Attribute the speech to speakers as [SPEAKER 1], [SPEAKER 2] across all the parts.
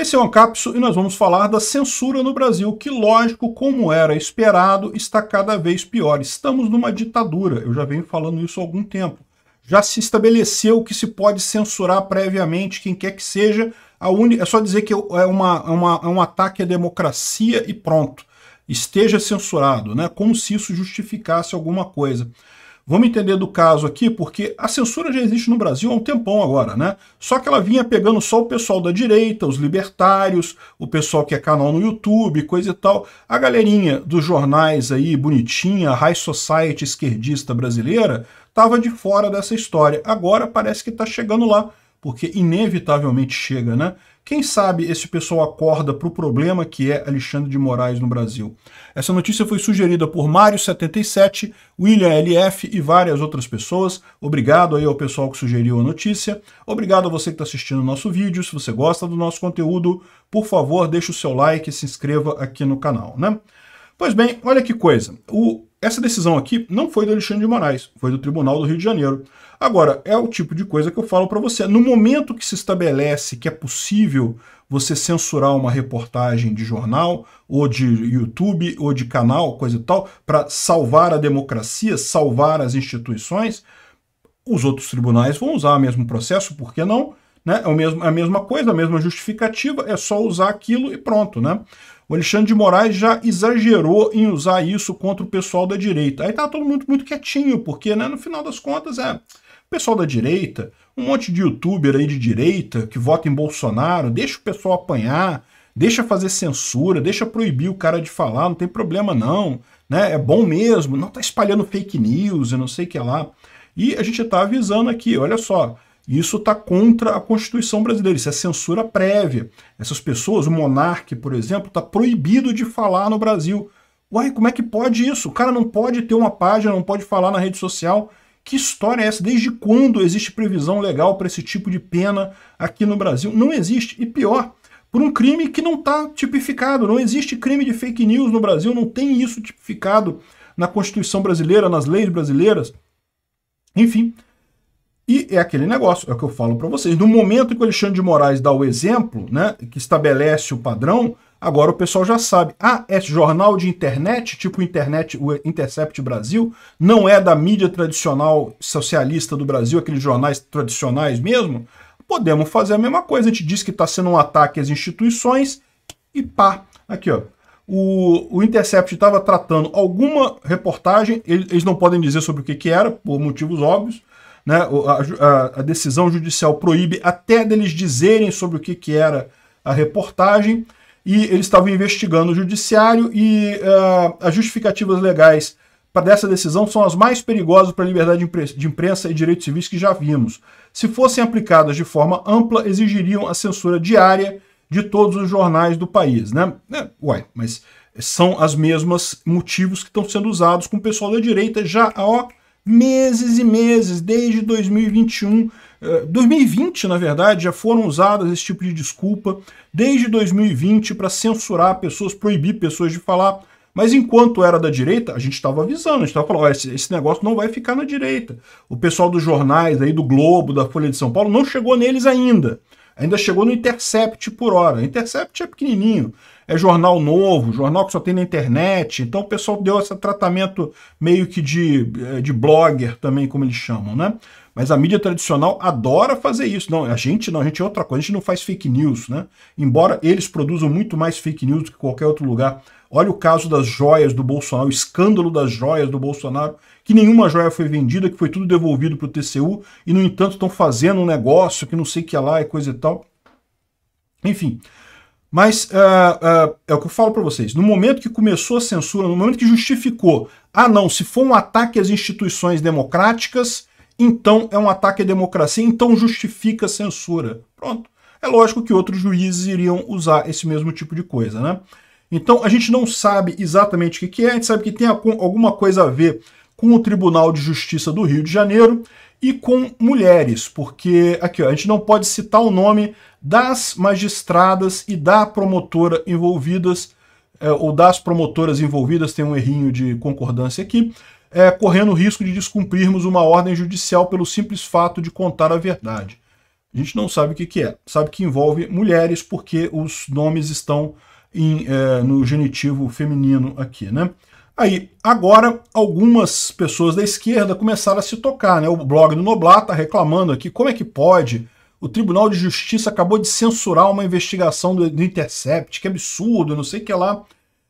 [SPEAKER 1] Esse é o Ancapso e nós vamos falar da censura no Brasil, que, lógico, como era esperado, está cada vez pior. Estamos numa ditadura, eu já venho falando isso há algum tempo. Já se estabeleceu que se pode censurar previamente quem quer que seja. É só dizer que é, uma, é uma, é um ataque à democracia e pronto. Esteja censurado, né? como se isso justificasse alguma coisa. Vamos entender do caso aqui, porque a censura já existe no Brasil há um tempão agora, né? Só que ela vinha pegando só o pessoal da direita, os libertários, o pessoal que é canal no YouTube, coisa e tal. A galerinha dos jornais aí, bonitinha, high society esquerdista brasileira, tava de fora dessa história. Agora parece que está chegando lá, porque inevitavelmente chega, né? Quem sabe esse pessoal acorda para o problema que é Alexandre de Moraes no Brasil. Essa notícia foi sugerida por Mário77, William LF e várias outras pessoas. Obrigado aí ao pessoal que sugeriu a notícia. Obrigado a você que está assistindo o nosso vídeo. Se você gosta do nosso conteúdo, por favor, deixe o seu like e se inscreva aqui no canal. Né? Pois bem, olha que coisa. O, essa decisão aqui não foi do Alexandre de Moraes, foi do Tribunal do Rio de Janeiro. Agora, é o tipo de coisa que eu falo para você. No momento que se estabelece que é possível você censurar uma reportagem de jornal, ou de YouTube, ou de canal, coisa e tal, para salvar a democracia, salvar as instituições, os outros tribunais vão usar o mesmo processo, por que não? né? É o mesmo, a mesma coisa, a mesma justificativa, é só usar aquilo e pronto, né? O Alexandre de Moraes já exagerou em usar isso contra o pessoal da direita. Aí tá todo mundo muito quietinho, porque né, no final das contas é o pessoal da direita, um monte de youtuber aí de direita que vota em Bolsonaro, deixa o pessoal apanhar, deixa fazer censura, deixa proibir o cara de falar, não tem problema não, né? É bom mesmo, não tá espalhando fake news e não sei o que lá. E a gente tá avisando aqui, olha só, isso está contra a Constituição brasileira, isso é censura prévia. Essas pessoas, o monarca, por exemplo, está proibido de falar no Brasil. Uai, como é que pode isso? O cara não pode ter uma página, não pode falar na rede social. Que história é essa? Desde quando existe previsão legal para esse tipo de pena aqui no Brasil? Não existe. E pior, por um crime que não está tipificado. Não existe crime de fake news no Brasil, não tem isso tipificado na Constituição brasileira, nas leis brasileiras. Enfim, e é aquele negócio, é o que eu falo para vocês. No momento que o Alexandre de Moraes dá o exemplo, né, que estabelece o padrão, agora o pessoal já sabe. Ah, é jornal de internet, tipo internet, o Intercept Brasil, não é da mídia tradicional socialista do Brasil, aqueles jornais tradicionais mesmo? Podemos fazer a mesma coisa. A gente diz que está sendo um ataque às instituições e pá. Aqui, ó. O, o, Intercept estava tratando alguma reportagem, eles, não podem dizer sobre o que, que era, por motivos óbvios, né, a, a, decisão judicial proíbe até deles dizerem sobre o que, que era a reportagem, e eles estavam investigando o judiciário, e uh, as justificativas legais para dessa decisão são as mais perigosas para a liberdade de imprensa e direitos civis que já vimos. Se fossem aplicadas de forma ampla, exigiriam a censura diária de todos os jornais do país, né? É, uai, mas são as mesmas motivos que estão sendo usados com o pessoal da direita já há ó, meses e meses, desde 2021. 2020, eh, na verdade, já foram usadas esse tipo de desculpa desde 2020 para censurar pessoas, proibir pessoas de falar. Mas enquanto era da direita, a gente estava avisando, a gente estava falando, esse, esse negócio não vai ficar na direita. O pessoal dos jornais aí, do Globo, da Folha de São Paulo, não chegou neles ainda. Ainda chegou no Intercept por hora. Intercept é pequenininho, é jornal novo, jornal que só tem na internet. Então o pessoal deu esse tratamento meio que de, eh, de blogger também, como eles chamam, né? Mas a mídia tradicional adora fazer isso. Não, a gente não, a gente é outra coisa, a gente não faz fake news, né? Embora eles produzam muito mais fake news do que qualquer outro lugar Olha o caso das joias do Bolsonaro, o escândalo das joias do Bolsonaro, que nenhuma joia foi vendida, que foi tudo devolvido para o TCU, e no entanto estão fazendo um negócio que não sei o que é lá, e coisa e tal. Enfim. Mas uh, uh, é o que eu falo para vocês. No momento que começou a censura, no momento que justificou, ah não, se for um ataque às instituições democráticas, então é um ataque à democracia, então justifica a censura. Pronto. É lógico que outros juízes iriam usar esse mesmo tipo de coisa, né? Então a gente não sabe exatamente o que é, a gente sabe que tem alguma coisa a ver com o Tribunal de Justiça do Rio de Janeiro e com mulheres, porque aqui ó, a gente não pode citar o nome das magistradas e da promotora envolvidas, é, ou das promotoras envolvidas, tem um errinho de concordância aqui, é, correndo o risco de descumprirmos uma ordem judicial pelo simples fato de contar a verdade. A gente não sabe o que, que é, sabe que envolve mulheres porque os nomes estão em, é, no genitivo feminino aqui, né? Aí, agora, algumas pessoas da esquerda começaram a se tocar, né? O blog do Noblat está reclamando aqui, como é que pode? O Tribunal de Justiça acabou de censurar uma investigação do, do Intercept, que absurdo, não sei o que lá.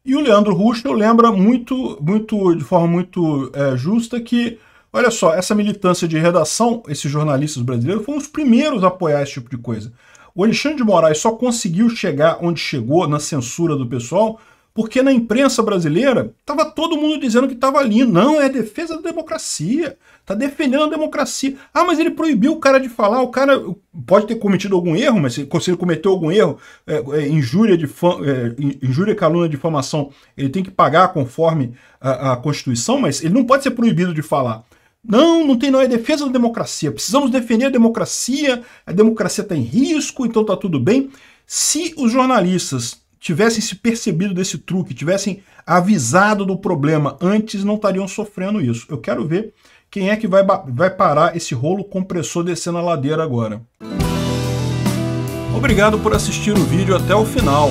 [SPEAKER 1] E o Leandro Ruschel lembra muito, muito de forma muito é, justa que, olha só, essa militância de redação, esses jornalistas brasileiros foram os primeiros a apoiar esse tipo de coisa. O Alexandre de Moraes só conseguiu chegar onde chegou na censura do pessoal porque na imprensa brasileira estava todo mundo dizendo que estava ali. Não, é defesa da democracia. Está defendendo a democracia. Ah, mas ele proibiu o cara de falar. O cara pode ter cometido algum erro, mas se ele cometeu algum erro, é, é, injúria, de é, injúria, calúnia, difamação, ele tem que pagar conforme a, a Constituição, mas ele não pode ser proibido de falar. Não, não tem não, é defesa da democracia. Precisamos defender a democracia, a democracia está em risco, então está tudo bem. Se os jornalistas tivessem se percebido desse truque, tivessem avisado do problema antes, não estariam sofrendo isso. Eu quero ver quem é que vai, vai parar esse rolo compressor descendo a ladeira agora. Obrigado por assistir o vídeo até o final.